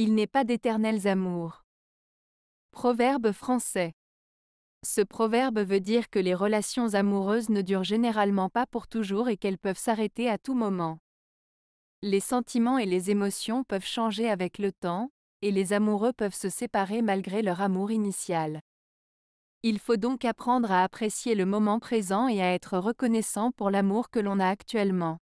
Il n'est pas d'éternels amours. Proverbe français. Ce proverbe veut dire que les relations amoureuses ne durent généralement pas pour toujours et qu'elles peuvent s'arrêter à tout moment. Les sentiments et les émotions peuvent changer avec le temps, et les amoureux peuvent se séparer malgré leur amour initial. Il faut donc apprendre à apprécier le moment présent et à être reconnaissant pour l'amour que l'on a actuellement.